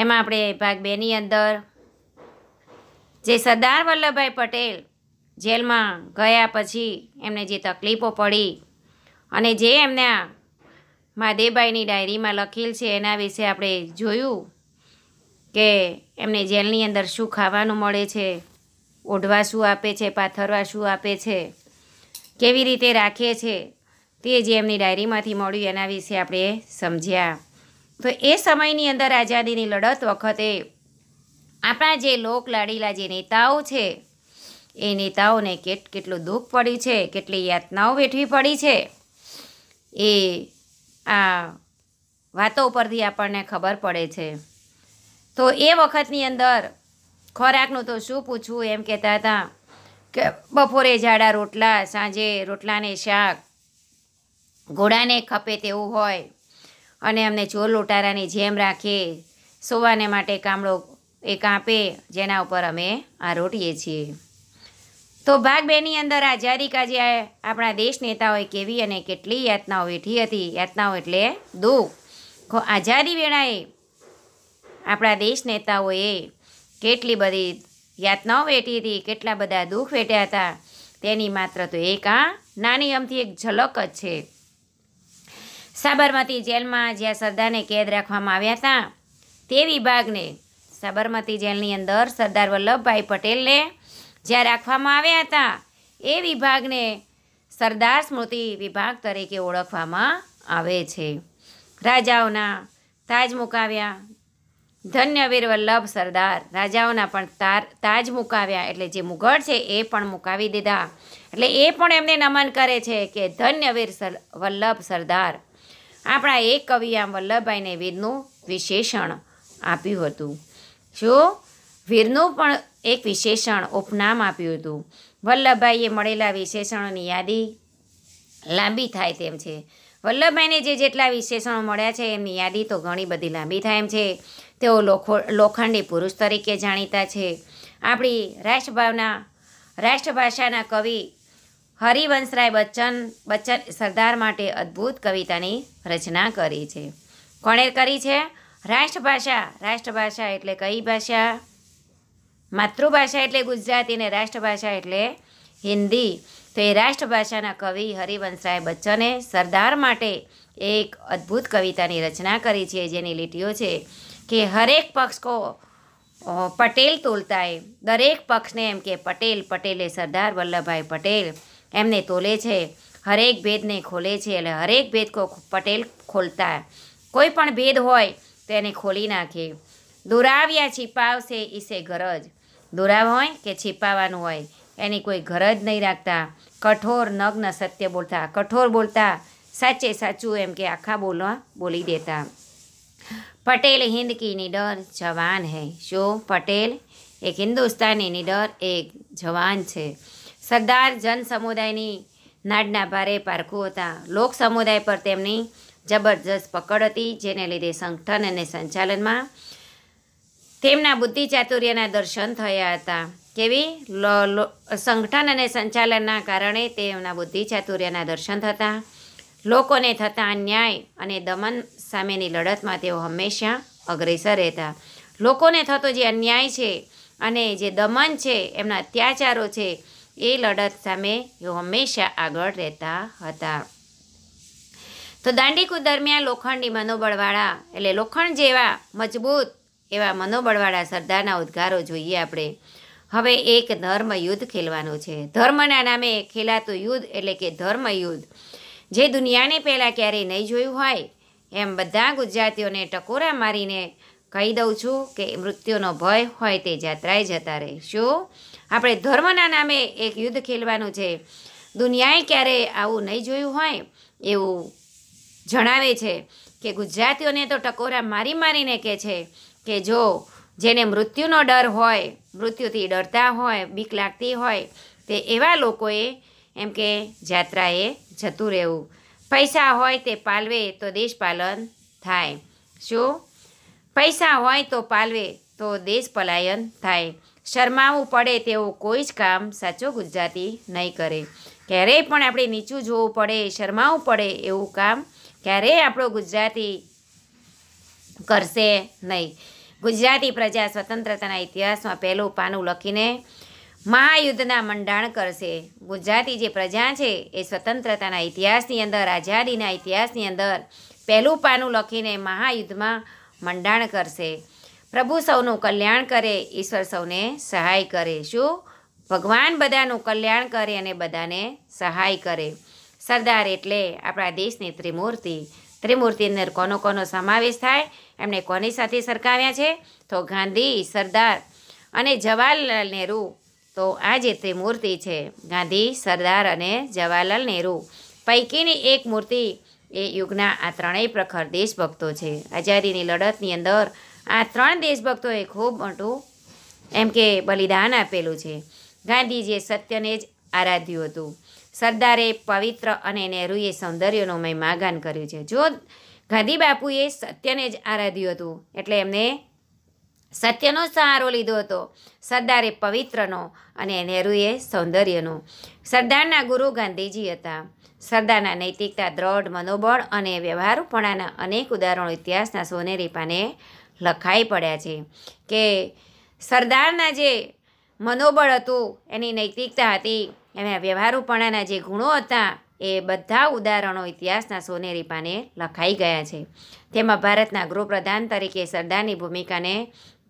એમાં આપણે ભાગ બેની અંદર જે સરદાર વલ્લભભાઈ પટેલ જેલમાં ગયા પછી એમને જે તકલીફો પડી અને જે એમના મહાદેવભાઈની ડાયરીમાં લખેલ છે એના વિશે આપણે જોયું કે એમને જેલની અંદર શું ખાવાનું મળે છે ઓઢવા શું આપે છે પાથરવા શું આપે છે કેવી રીતે રાખે છે તે જે એમની ડાયરીમાંથી મળ્યું એના વિશે આપણે સમજ્યા તો એ સમયની અંદર આઝાદીની લડત વખતે આપણા જે લોક લાડીલા જે નેતાઓ છે એ નેતાઓને કેટ કેટલું દુઃખ પડ્યું છે કેટલી યાતનાઓ વેઠવી પડી છે એ આ વાતો ઉપરથી આપણને ખબર પડે છે તો એ વખતની અંદર ખોરાકનું તો શું પૂછવું એમ કહેતા હતા કે બપોરે જાડા રોટલા સાંજે રોટલાને શાક ઘોડાને ખપે તેવું હોય અને અમને ચોર લૂંટારાની જેમ રાખે સોવાને માટે કામળો એ કાપે જેના ઉપર અમે આ રોટીએ છીએ તો ભાગ બેની અંદર આ જારિકા જે આપણા દેશ નેતાઓએ કેવી અને કેટલી યાતનાઓ વેઠી હતી યાતનાઓ એટલે દુઃખ આઝાદી વેળાએ આપણા દેશ નેતાઓએ કેટલી બધી યાતનાઓ વેઠી હતી કેટલા બધા દુઃખ વેઠ્યા હતા તેની માત્ર તો એક આ નાની અમથી એક ઝલક જ છે સાબરમતી જેલમાં જ્યાં સરદારને કેદ રાખવામાં આવ્યા હતા તે વિભાગને સાબરમતી જેલની અંદર સરદાર વલ્લભભાઈ પટેલને જ્યાં રાખવામાં આવ્યા હતા એ વિભાગને સરદાર સ્મૃતિ વિભાગ તરીકે ઓળખવામાં આવે છે રાજાઓના તાજ મુકાવ્યા ધન્યવીર વલ્લભ સરદાર રાજાઓના પણ તાર તાજ મુકાવ્યા એટલે જે મુગળ છે એ પણ મુકાવી દીધા એટલે એ પણ એમને નમન કરે છે કે ધન્યવીર સર વલ્લભ સરદાર આપણા એક કવિએ વલ્લભભાઈને વીરનું વિશેષણ આપ્યું હતું જો વીરનું પણ એક વિશેષણ ઉપનામ આપ્યું હતું વલ્લભભાઈએ મળેલા વિશેષણોની યાદી લાંબી થાય તેમ છે વલ્લભભાઈને જે જેટલા વિશેષણો મળ્યા છે એમની યાદી તો ઘણી બધી લાંબી થાય એમ છે તેઓ લોખો લોખંડી પુરુષ તરીકે જાણીતા છે આપણી રાષ્ટ્રભાવના રાષ્ટ્રભાષાના કવિ હરિવંશરાય બચ્ચન બચ્ચન સરદાર માટે અદ્ભુત કવિતાની રચના કરી છે કોણે કરી છે રાષ્ટ્રભાષા રાષ્ટ્રભાષા એટલે કઈ ભાષા માતૃભાષા એટલે ગુજરાતી અને રાષ્ટ્રભાષા એટલે હિન્દી તો એ રાષ્ટ્રભાષાના કવિ હરિવંશરાય બચ્ચને સરદાર માટે એક અદ્ભુત કવિતાની રચના કરી છે જેની લીટીઓ છે કે હરેક પક્ષ કો પટેલ તોલતાએ દરેક પક્ષને એમ કે પટેલ પટેલે સરદાર વલ્લભભાઈ પટેલ એમને તોલે છે હરેક ભેદને ખોલે છે એટલે હરેક ભેદ પટેલ ખોલતા કોઈ પણ ભેદ હોય તો એને ખોલી નાખે દોરાવ્યા છીપાવશે ઈસે ગરજ દોરાવ હોય કે છીપાવવાનું હોય એની કોઈ ગરજ નહીં રાખતા કઠોર નગ્ન સત્ય બોલતા કઠોર બોલતા સાચે સાચું એમ કે આખા બોલવા બોલી દેતા પટેલ હિન્દ કી નીડર જવાન હૈ શો પટેલ એક હિન્દુસ્તાની નિડર એક જવાન છે સરદાર જન સમુદાયની નાડના ભારે પારખું હતા લોક સમુદાય પર તેમની જબરજસ્ત પકડ હતી જેને લીધે સંગઠન અને સંચાલનમાં તેમના બુદ્ધિ ચાતુર્યના દર્શન થયા હતા કેવી સંગઠન અને સંચાલનના કારણે તેમના બુદ્ધિ ચાતુર્યના દર્શન થતા લોકોને થતા અન્યાય અને દમન સામેની લડતમાં તેઓ હંમેશા અગ્રેસર રહેતા લોકોને થતો જે અન્યાય છે અને જે દમન છે એમના અત્યાચારો છે એ લડત સામે હંમેશા આગળ રહેતા હતા તો દાંડીકૂદ દરમિયાન લોખંડી મનોબળવાળા એટલે લોખંડ જેવા મજબૂત એવા મનોબળવાળા સરદારના ઉદ્ગારો જોઈએ આપણે હવે એક ધર્મ યુદ્ધ ખેલવાનું છે ધર્મના નામે ખેલાતું યુદ્ધ એટલે કે ધર્મ યુદ્ધ જે દુનિયાને પહેલાં ક્યારેય નહીં જોયું હોય એમ બધા ગુજરાતીઓને ટકોરા મારીને કહી દઉં છું કે મૃત્યુનો ભય હોય તે જાત્રાએ જતા રહે રહેશું આપણે ધર્મના નામે એક યુદ્ધ ખેલવાનું છે દુનિયાએ ક્યારે આવું નહીં જોયું હોય એવું જણાવે છે કે ગુજરાતીઓને તો ટકોરા મારી મારીને કહે છે કે જો જેને મૃત્યુનો ડર હોય મૃત્યુથી ડરતા હોય બીક લાગતી હોય તે એવા લોકોએ એમ કે જાત્રાએ જતું રહેવું પૈસા હોય તે પાલવે તો દેશ પાલન થાય શું પૈસા હોય તો પાલવે તો દેશ પલાયન થાય શરમાવું પડે તેવું કોઈ જ કામ સાચો ગુજરાતી નહીં કરે ક્યારેય પણ આપણે નીચું જોવું પડે શરમાવું પડે એવું કામ ક્યારેય આપણો ગુજરાતી કરશે નહીં ગુજરાતી પ્રજા સ્વતંત્રતાના ઇતિહાસમાં પહેલું પાનું લખીને મહાયુદ્ધના મંડાણ કરશે ગુજરાતી જે પ્રજા છે એ સ્વતંત્રતાના ઇતિહાસની અંદર આઝાદીના ઇતિહાસની અંદર પહેલું પાનું લખીને મહાયુદ્ધમાં મંડાણ કરશે પ્રભુ સૌનું કલ્યાણ કરે ઈશ્વર સૌને સહાય કરે શું ભગવાન બધાનું કલ્યાણ કરે અને બધાને સહાય કરે સરદાર એટલે આપણા દેશની ત્રિમૂર્તિ ત્રિમૂર્તિ અંદર કોનો કોનો સમાવેશ થાય એમણે કોની સાથે સરખાવ્યા છે તો ગાંધી સરદાર અને જવાહરલાલ નહેરુ તો આ જે ત્રિમૂર્તિ છે ગાંધી સરદાર અને જવાહરલાલ નહેરુ પૈકીની એક મૂર્તિ એ યુગના આ ત્રણેય પ્રખર દેશભક્તો છે આઝાદીની લડતની અંદર આ ત્રણ દેશભક્તોએ ખૂબ મોટું એમ કે બલિદાન આપેલું છે ગાંધીજીએ સત્યને જ આરાધ્યું હતું સરદારે પવિત્ર અને નહેરુએ સૌંદર્યનું મહિમાગાન કર્યું છે જો ગાંધી બાપુએ સત્યને જ આરાધ્યું હતું એટલે એમને સત્યનો સહારો લીધો હતો સરદારે પવિત્રનો અને નહેરુએ સૌંદર્યનો સરદારના ગુરુ ગાંધીજી હતા સરદારના નૈતિકતા દ્રઢ મનોબળ અને વ્યવહારુપણાના અનેક ઉદાહરણો ઇતિહાસના સોનેરી પાને લખાઈ પડ્યા છે કે સરદારના જે મનોબળ હતું એની નૈતિકતા હતી એના વ્યવહારુપણાના જે ગુણો હતા એ બધા ઉદાહરણો ઇતિહાસના સોનેરી પાને લખાઈ ગયા છે તેમાં ભારતના ગૃહપ્રધાન તરીકે સરદારની ભૂમિકાને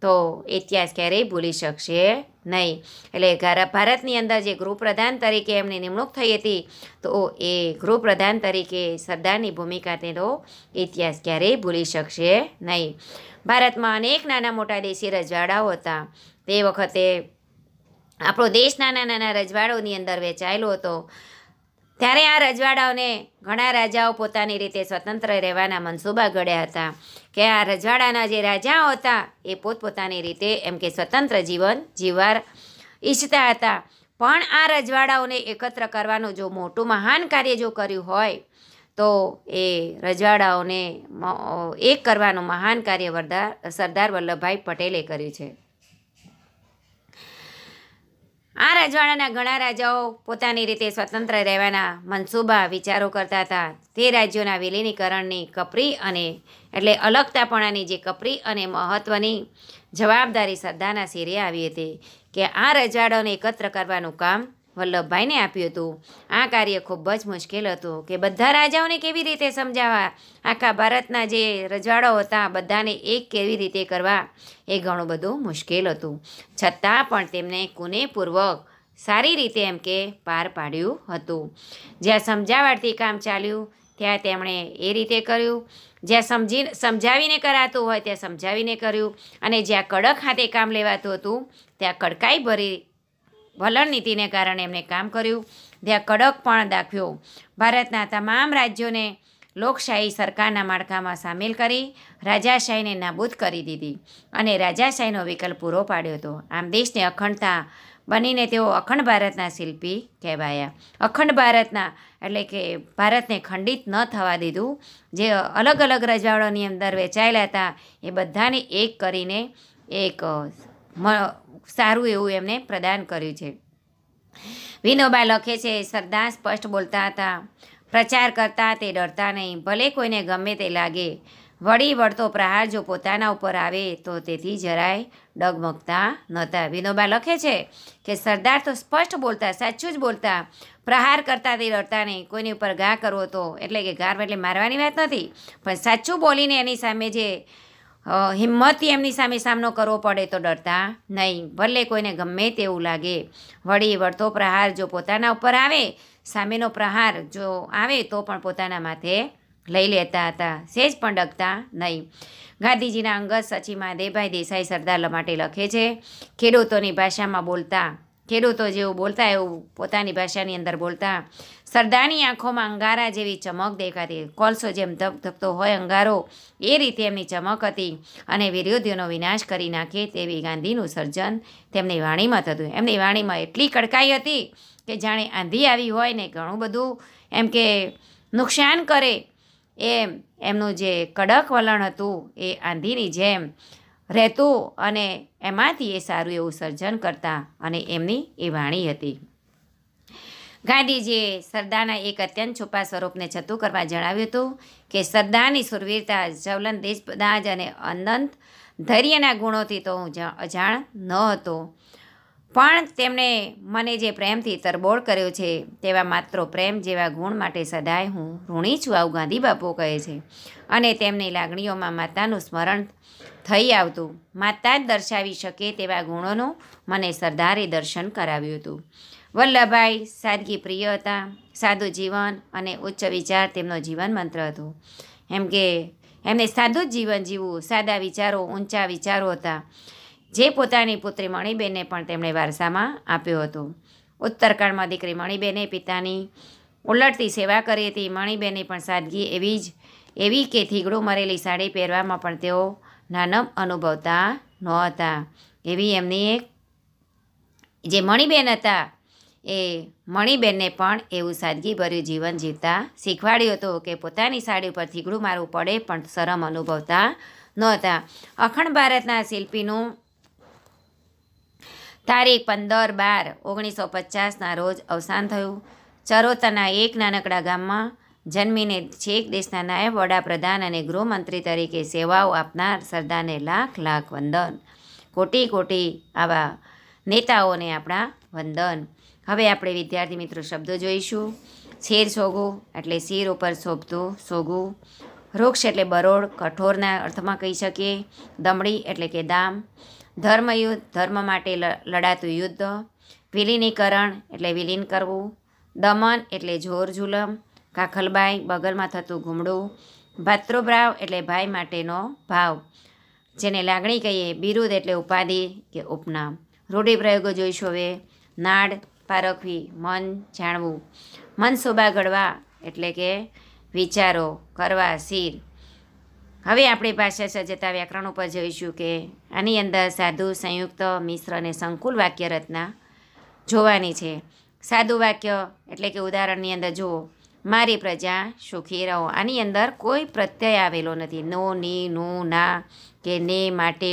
તો ઇતિહાસ ક્યારેય ભૂલી શકશે નહીં એટલે ભારતની અંદર જે ગૃહપ્રધાન તરીકે એમની નિમણૂક થઈ હતી તો એ ગૃહપ્રધાન તરીકે સરદારની ભૂમિકા તેનો ઇતિહાસ ક્યારેય ભૂલી શકશે નહીં ભારતમાં અનેક નાના મોટા દેશી રજવાડાઓ હતા તે વખતે આપણો દેશ નાના નાના રજવાડાઓની અંદર વેચાયેલો હતો ત્યારે આ રજવાડાઓને ઘણા રાજાઓ પોતાની રીતે સ્વતંત્ર રહેવાના મનસૂબા ઘડ્યા હતા કે આ રજવાડાના જે રાજાઓ હતા એ પોતપોતાની રીતે એમ કે સ્વતંત્ર જીવન જીવવા ઈચ્છતા હતા પણ આ રજવાડાઓને એકત્ર કરવાનું જો મોટું મહાન કાર્ય જો કર્યું હોય તો એ રજવાડાઓને એક કરવાનું મહાન કાર્ય વરદાર સરદાર વલ્લભભાઈ પટેલે કર્યું છે આ રજવાડાના ઘણા રાજાઓ પોતાની રીતે સ્વતંત્ર રહેવાના મનસૂબા વિચારો કરતા હતા તે રાજ્યોના વિલીનીકરણની કપરી અને એટલે અલગતાપણાની જે કપરી અને મહત્ત્વની જવાબદારી સરદારના શિરે આવી હતી કે આ રજવાડાઓને એકત્ર કરવાનું કામ વલ્લભભાઈને આપ્યું હતું આ કાર્ય ખૂબ જ મુશ્કેલ હતું કે બધા રાજાઓને કેવી રીતે સમજાવવા આખા ભારતના જે રજવાડો હતા બધાને એક કેવી રીતે કરવા એ ઘણું બધું મુશ્કેલ હતું છતાં પણ તેમણે કુનેપૂર્વક સારી રીતે એમ કે પાર પાડ્યું હતું જ્યાં સમજાવટથી કામ ચાલ્યું ત્યાં તેમણે એ રીતે કર્યું જ્યાં સમજી સમજાવીને કરાતું હોય ત્યાં સમજાવીને કર્યું અને જ્યાં કડક હાથે કામ લેવાતું હતું ત્યાં કડકાઈ ભરી વલણ નીતિને કારણે એમણે કામ કર્યું ત્યાં કડક પણ દાખવ્યો ભારતના તમામ રાજ્યોને લોકશાહી સરકારના માળખામાં સામેલ કરી રાજાશાહીને નાબૂદ કરી દીધી અને રાજાશાહીનો વિકલ્પ પૂરો પાડ્યો હતો આમ દેશને અખંડતા બનીને તેઓ અખંડ ભારતના શિલ્પી કહેવાયા અખંડ ભારતના એટલે કે ભારતને ખંડિત ન થવા દીધું જે અલગ અલગ રજવાડોની અંદર વેચાયેલા હતા એ બધાને એક કરીને એક સારું એવું એમને પ્રદાન કર્યું છે વિનોબા લખે છે સરદાર સ્પષ્ટ બોલતા હતા પ્રચાર કરતા તે ડરતા નહીં ભલે કોઈને ગમે તે લાગે વળી વળતો પ્રહાર જો પોતાના ઉપર આવે તો તેથી જરાય ડગમગતા નહોતા વિનોબા લખે છે કે સરદાર તો સ્પષ્ટ બોલતા સાચું જ બોલતા પ્રહાર કરતા તે ડરતા નહીં કોઈની ઉપર ઘા કરવો તો એટલે કે ગાર એટલે મારવાની વાત નથી પણ સાચું બોલીને એની સામે જે હિંમતથી એમની સામે સામનો કરવો પડે તો ડરતા નહીં ભલે કોઈને ગમે તેવું લાગે વળી વળતો પ્રહાર જો પોતાના ઉપર આવે સામેનો પ્રહાર જો આવે તો પણ પોતાના માથે લઈ લેતા હતા સેજ પણ ડગતા નહીં ગાંધીજીના અંગત સચી મહાદેવભાઈ દેસાઈ સરદાર માટે લખે છે ખેડૂતોની ભાષામાં બોલતા ખેડૂતો જેવું બોલતા એવું પોતાની ભાષાની અંદર બોલતા સરદારની આંખોમાં અંગારા જેવી ચમક દેખાતી કોલસો જેમ ધબધબતો હોય અંગારો એ રીતે એમની ચમક હતી અને વિરોધીઓનો વિનાશ કરી નાખે તેવી ગાંધીનું સર્જન તેમની વાણીમાં થતું એમની વાણીમાં એટલી કડકાઈ હતી કે જાણે આંધી આવી હોય ને ઘણું બધું એમ કે નુકસાન કરે એમ એમનું જે કડક વલણ હતું એ આંધીની જેમ રહેતું અને એમાંથી એ સારું એવું સર્જન કરતા અને એમની એ વાણી હતી ગાંધીજીએ સરદારના એક અત્યંત છુપા સ્વરૂપને છતું કરવા જણાવ્યું હતું કે સરદારની સુરવીરતા જવલન દેશદાજ અને અનંત ધૈર્યના ગુણોથી તો હું અજાણ ન હતો પણ તેમણે મને જે પ્રેમથી તરબોળ કર્યો છે તેવા માત્ર પ્રેમ જેવા ગુણ માટે સદાય હું ઋણી છું આવું ગાંધી બાપુ કહે છે અને તેમની લાગણીઓમાં માતાનું સ્મરણ થઈ આવતું માતા જ દર્શાવી શકે તેવા ગુણોનું મને સરદારે દર્શન કરાવ્યું હતું વલ્લભભાઈ સાદગી પ્રિય હતા સાદું જીવન અને ઉચ્ચ વિચાર તેમનો જીવન મંત્ર હતો એમ કે એમને સાદું જીવન જીવવું સાદા વિચારો ઊંચા વિચારો હતા જે પોતાની પુત્રી મણીબેનને પણ તેમણે વારસામાં આપ્યો હતો ઉત્તરકાળમાં દીકરી મણીબેને પિતાની ઉલટતી સેવા કરી હતી મણીબેને પણ સાદગી એવી જ એવી કે થીગડું મરેલી સાડી પહેરવામાં પણ તેઓ નાનમ અનુભવતા નહોતા એવી એમની એક જે મણિબેન હતા એ મણિબેનને પણ એવું સાદગીભર્યું જીવન જીવતા શીખવાડ્યું હતું કે પોતાની સાડી ઉપર થીગડું મારવું પડે પણ શરમ અનુભવતા નહોતા અખંડ ભારતના શિલ્પીનું તારીખ પંદર બાર ઓગણીસો પચાસના રોજ અવસાન થયું ચરોતાના એક નાનકડા ગામમાં જન્મીને છેક દેશના નાયબ વડાપ્રધાન અને ગૃહમંત્રી તરીકે સેવાઓ આપનાર સરદારને લાખ લાખ વંદન કોટી કોટી આવા નેતાઓને આપણા વંદન હવે આપણે વિદ્યાર્થી મિત્રો શબ્દો જોઈશું શેર સોગું એટલે શીર ઉપર શોભતું સોગું વૃક્ષ એટલે બરોડ કઠોરના અર્થમાં કહી શકીએ દમડી એટલે કે દામ ધર્મયુદ્ધ ધર્મ માટે લડાતું યુદ્ધ વિલીનીકરણ એટલે વિલીન કરવું દમન એટલે જોર જુલમ કાખલબાઈ બગલમાં થતું ઘૂમડું ભાત્રોભ્રાવ એટલે ભાઈ માટેનો ભાવ જેને લાગણી કહીએ બિરુદ એટલે ઉપાધિ કે ઉપનામ રૂઢિપ્રયોગો જોઈશું હવે નાડ પારખવી મન જાણવું મન શોભા ઘડવા એટલે કે વિચારો કરવા શિર હવે આપણી પાસે સજ્જતા વ્યાકરણ ઉપર જોઈશું કે આની અંદર સાધુ સંયુક્ત મિશ્ર અને સંકુલ વાક્ય રચના જોવાની છે સાદું વાક્ય એટલે કે ઉદાહરણની અંદર જુઓ મારી પ્રજા સુખી રહો આની અંદર કોઈ પ્રત્યય આવેલો નથી નો ની નું ના કે ને માટે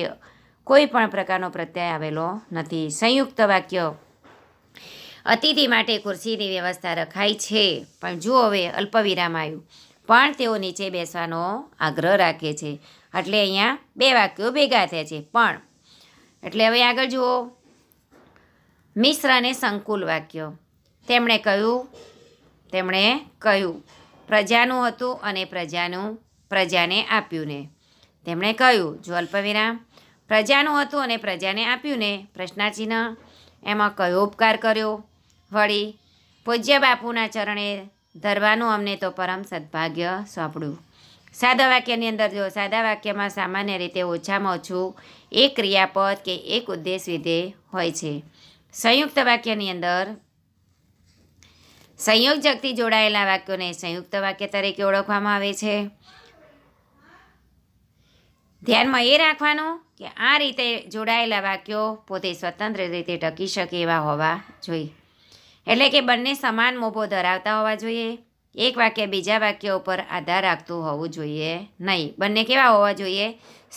કોઈ પણ પ્રકારનો પ્રત્યય આવેલો નથી સંયુક્ત વાક્ય અતિથિ માટે ખુરશીની વ્યવસ્થા રખાય છે પણ જુઓ હવે અલ્પવિરામ આવ્યું પણ તેઓ નીચે બેસવાનો આગ્રહ રાખે છે એટલે અહીંયા બે વાક્યો ભેગા થયા છે પણ એટલે હવે આગળ જુઓ મિશ્ર અને સંકુલ વાક્ય તેમણે કહ્યું તેમણે કહ્યું પ્રજાનું હતું અને પ્રજાનું પ્રજાને આપ્યું ને તેમણે કહ્યું જો અલ્પવિરામ પ્રજાનું હતું અને પ્રજાને આપ્યું ને પ્રશ્નાચિહ્ન એમાં કયો ઉપકાર કર્યો વળી પૂજ્ય બાપુના ચરણે ધરવાનું અમને તો પરમ સદભાગ્ય સોંપડ્યું સાદા વાક્યની અંદર જો સાદા વાક્યમાં સામાન્ય રીતે ઓછામાં ઓછું એક ક્રિયાપદ કે એક ઉદ્દેશ વિધે હોય છે સંયુક્ત વાક્યની અંદર સંયોજકથી જોડાયેલા વાક્યોને સંયુક્ત વાક્ય તરીકે ઓળખવામાં આવે છે ધ્યાનમાં એ રાખવાનું કે આ રીતે જોડાયેલા વાક્યો પોતે સ્વતંત્ર રીતે ટકી શકે એવા હોવા જોઈએ એટલે કે બંને સમાન મોભો ધરાવતા હોવા જોઈએ એક વાક્ય બીજા વાક્ય ઉપર આધાર રાખતું હોવું જોઈએ નહીં બંને કેવા હોવા જોઈએ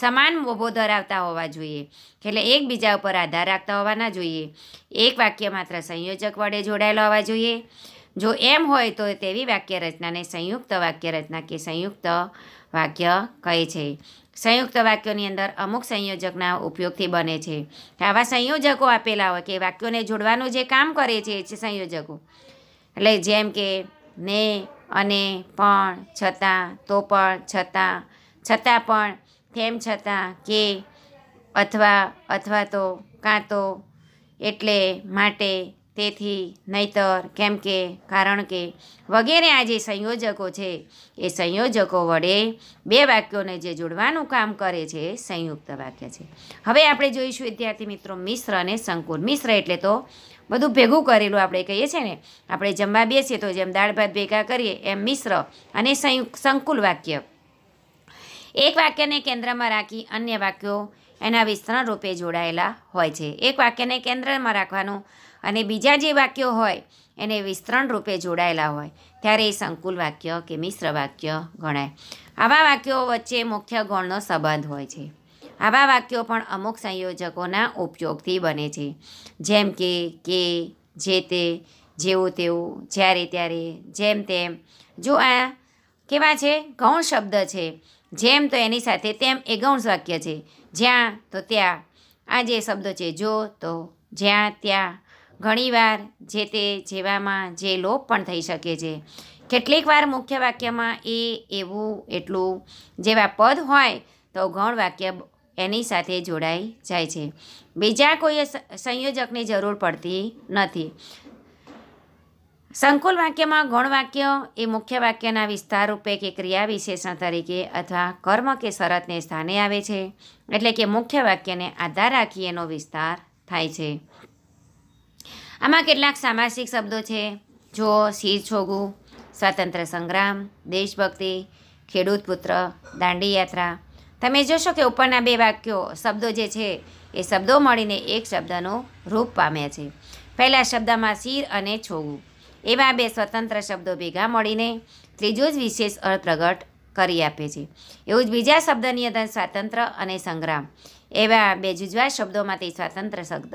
સમાન મોભો ધરાવતા હોવા જોઈએ એટલે એકબીજા ઉપર આધાર રાખતા હોવાના જોઈએ એક વાક્ય માત્ર સંયોજક વડે જોડાયેલો હોવા જોઈએ જો એમ હોય તો તેવી વાક્ય રચનાને સંયુક્ત વાક્ય રચના કે સંયુક્ત વાક્ય કહે છે સંયુક્ત વાક્યોની અંદર અમુક સંયોજકના ઉપયોગથી બને છે આવા સંયોજકો આપેલા હોય કે વાક્યોને જોડવાનું જે કામ કરે છે એ સંયોજકો એટલે જેમ કે ને અને પણ છતાં તો પણ છતાં છતાં પણ તેમ છતાં કે અથવા અથવા તો કાં તો એટલે માટે તેથી નહીતર કેમ કે કારણ કે વગેરે આ જે સંયોજકો છે એ સંયોજકો વડે બે વાક્યોને જે જોડવાનું કામ કરે છે એ સંયુક્ત વાક્ય છે હવે આપણે જોઈશું વિદ્યાર્થી મિત્રો મિશ્ર અને સંકુલ મિશ્ર એટલે તો બધું ભેગું કરેલું આપણે કહીએ છીએ ને આપણે જમવા બેસીએ તો જેમ દાળ ભાત ભેગા કરીએ એમ મિશ્ર અને સંયુક્ત સંકુલ વાક્ય એક વાક્યને કેન્દ્રમાં રાખી અન્ય વાક્યો એના વિસ્તરણ રૂપે જોડાયેલા હોય છે એક વાક્યને કેન્દ્રમાં રાખવાનું અને બીજા જે વાક્યો હોય એને વિસ્તરણ રૂપે જોડાયેલા હોય ત્યારે એ સંકુલ વાક્ય કે મિશ્ર વાક્ય ગણાય આવા વાક્યો વચ્ચે મુખ્ય ગણનો સંબંધ હોય છે આવા વાક્યો પણ અમુક સંયોજકોના ઉપયોગથી બને છે જેમ કે કે જે તે જેવું તેવું જ્યારે ત્યારે જેમ તેમ જો આ કેવા છે ગૌણ શબ્દ છે જેમ તો એની સાથે તેમ એ ગૌણ વાક્ય છે જ્યાં તો ત્યાં આ જે શબ્દો છે જો તો જ્યાં ત્યાં ઘણીવાર જે તે જેવામાં જે લોપ પણ થઈ શકે છે કેટલીક વાર મુખ્ય વાક્યમાં એ એવું એટલું જેવા પદ હોય તો ગૌણ વાક્ય એની સાથે જોડાઈ જાય છે બીજા કોઈ સંયોજકની જરૂર પડતી નથી સંકુલ વાક્યમાં ગૌણ વાક્ય એ મુખ્ય વાક્યના વિસ્તાર રૂપે કે ક્રિયા વિશેષણ તરીકે અથવા કર્મ કે શરતને સ્થાને આવે છે એટલે કે મુખ્ય વાક્યને આધાર રાખી એનો વિસ્તાર થાય છે આમાં કેટલાક સામાસિક શબ્દો છે જો શીર છોગુ સ્વાતંત્ર્ય સંગ્રામ દેશભક્તિ ખેડૂત પુત્ર દાંડી યાત્રા તમે જોશો કે ઉપરના બે વાક્યો શબ્દો જે છે એ શબ્દો મળીને એક શબ્દનું રૂપ પામ્યા છે પહેલા શબ્દમાં શીર અને છોગું એવા બે સ્વતંત્ર શબ્દો ભેગા મળીને ત્રીજો જ વિશેષ અર્થ પ્રગટ કરી આપે છે એવું જ બીજા શબ્દની અંદર સ્વાતંત્ર્ય અને સંગ્રામ એવા બે જુજવા શબ્દોમાંથી સ્વાતંત્ર્ય શબ્દ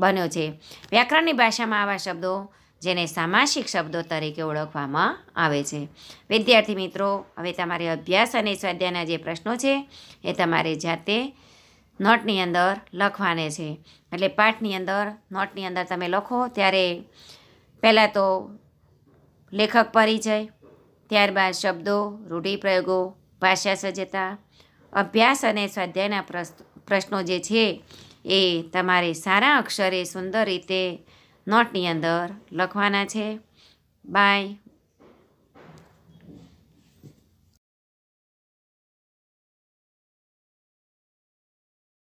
બન્યો છે વ્યાકરણની ભાષામાં આવા શબ્દો જેને સામાસિક શબ્દો તરીકે ઓળખવામાં આવે છે વિદ્યાર્થી મિત્રો હવે તમારે અભ્યાસ અને સ્વાધ્યાયના જે પ્રશ્નો છે એ તમારે જાતે નોટની અંદર લખવાને છે એટલે પાઠની અંદર નોટની અંદર તમે લખો ત્યારે પહેલાં તો લેખક પરિચય ત્યારબાદ શબ્દો રૂઢિપ્રયોગો ભાષા સજ્જતા અભ્યાસ અને સ્વાધ્યાયના પ્રશ્નો જે છે એ તમારે સારા અક્ષરે સુંદર રીતે નોટની અંદર લખવાના છે બાય